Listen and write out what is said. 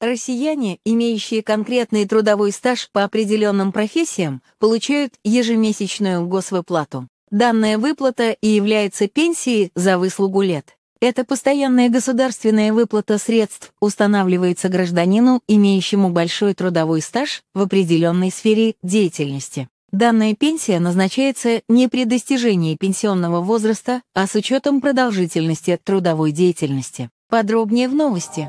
Россияне, имеющие конкретный трудовой стаж по определенным профессиям, получают ежемесячную госвыплату. Данная выплата и является пенсией за выслугу лет. Эта постоянная государственная выплата средств устанавливается гражданину, имеющему большой трудовой стаж в определенной сфере деятельности. Данная пенсия назначается не при достижении пенсионного возраста, а с учетом продолжительности трудовой деятельности. Подробнее в новости.